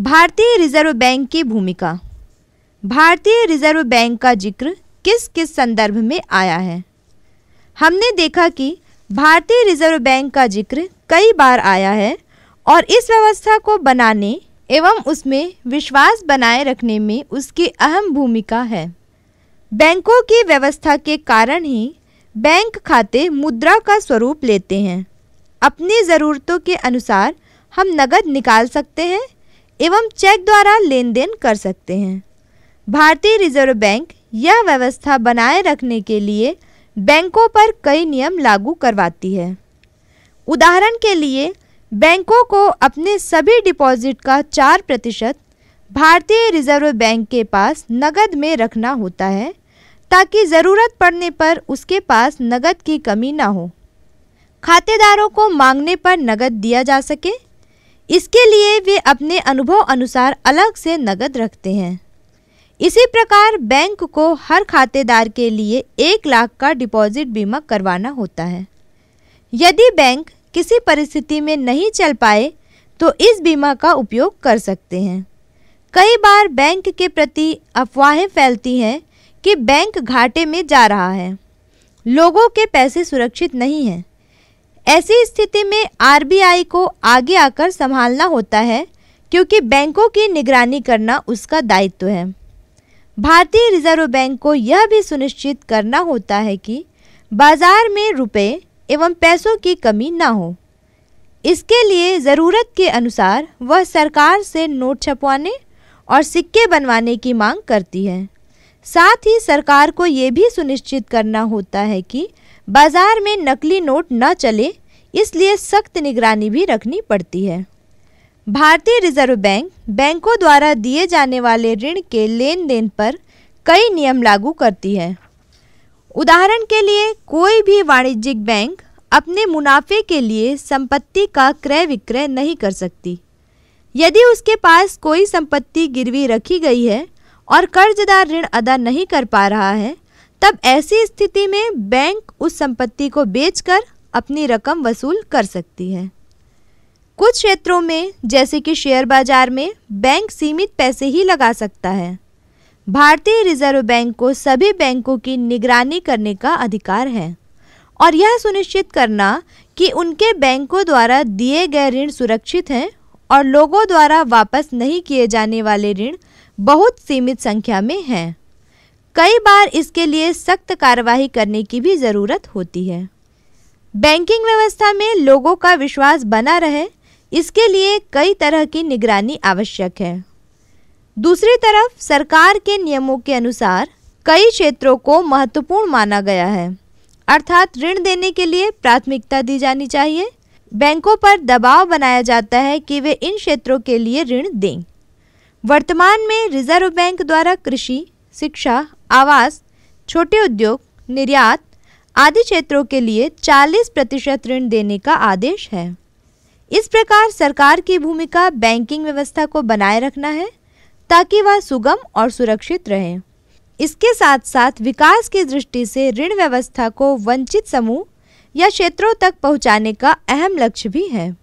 भारतीय reserve bank की भूमिका भारतीय रिजर्व बैंक का जिक्र किस किस संदर्भ में आया है हमने देखा कि भारतीय रिजर्व बैंक का जिक्र कई बार आया है और इस व्यवस्था को बनाने एवं उसमें विश्वास बनाए रखने में उसकी अहम भूमिका है बैंकों की व्यवस्था के कारण ही बैंक खाते मुद्रा का स्वरूप लेते हैं अपनी ज़रूरतों के अनुसार हम नकद निकाल सकते हैं एवं चेक द्वारा लेन देन कर सकते हैं भारतीय रिजर्व बैंक यह व्यवस्था बनाए रखने के लिए बैंकों पर कई नियम लागू करवाती है उदाहरण के लिए बैंकों को अपने सभी डिपॉजिट का चार प्रतिशत भारतीय रिजर्व बैंक के पास नकद में रखना होता है ताकि ज़रूरत पड़ने पर उसके पास नकद की कमी ना हो खातेदारों को मांगने पर नकद दिया जा सके इसके लिए वे अपने अनुभव अनुसार अलग से नकद रखते हैं इसी प्रकार बैंक को हर खातेदार के लिए एक लाख का डिपॉजिट बीमा करवाना होता है यदि बैंक किसी परिस्थिति में नहीं चल पाए तो इस बीमा का उपयोग कर सकते हैं कई बार बैंक के प्रति अफवाहें फैलती हैं कि बैंक घाटे में जा रहा है लोगों के पैसे सुरक्षित नहीं हैं ऐसी स्थिति में आरबीआई को आगे आकर संभालना होता है क्योंकि बैंकों की निगरानी करना उसका दायित्व है भारतीय रिजर्व बैंक को यह भी सुनिश्चित करना होता है कि बाजार में रुपए एवं पैसों की कमी ना हो इसके लिए ज़रूरत के अनुसार वह सरकार से नोट छपवाने और सिक्के बनवाने की मांग करती है साथ ही सरकार को ये भी सुनिश्चित करना होता है कि बाजार में नकली नोट न चले इसलिए सख्त निगरानी भी रखनी पड़ती है भारतीय रिजर्व बैंक बैंकों द्वारा दिए जाने वाले ऋण के लेन देन पर कई नियम लागू करती है उदाहरण के लिए कोई भी वाणिज्यिक बैंक अपने मुनाफे के लिए संपत्ति का क्रय विक्रय नहीं कर सकती यदि उसके पास कोई संपत्ति गिरवी रखी गई है और कर्जदार ऋण अदा नहीं कर पा रहा है तब ऐसी स्थिति में बैंक उस संपत्ति को बेचकर अपनी रकम वसूल कर सकती है कुछ क्षेत्रों में जैसे कि शेयर बाजार में बैंक सीमित पैसे ही लगा सकता है भारतीय रिजर्व बैंक को सभी बैंकों की निगरानी करने का अधिकार है और यह सुनिश्चित करना कि उनके बैंकों द्वारा दिए गए ऋण सुरक्षित हैं और लोगों द्वारा वापस नहीं किए जाने वाले ऋण बहुत सीमित संख्या में हैं कई बार इसके लिए सख्त कार्रवाई करने की भी ज़रूरत होती है बैंकिंग व्यवस्था में लोगों का विश्वास बना रहे इसके लिए कई तरह की निगरानी आवश्यक है दूसरी तरफ सरकार के नियमों के अनुसार कई क्षेत्रों को महत्वपूर्ण माना गया है अर्थात ऋण देने के लिए प्राथमिकता दी जानी चाहिए बैंकों पर दबाव बनाया जाता है कि वे इन क्षेत्रों के लिए ऋण दें वर्तमान में रिजर्व बैंक द्वारा कृषि शिक्षा आवास छोटे उद्योग निर्यात आदि क्षेत्रों के लिए 40 प्रतिशत ऋण देने का आदेश है इस प्रकार सरकार की भूमिका बैंकिंग व्यवस्था को बनाए रखना है ताकि वह सुगम और सुरक्षित रहे इसके साथ साथ विकास की दृष्टि से ऋण व्यवस्था को वंचित समूह या क्षेत्रों तक पहुंचाने का अहम लक्ष्य भी है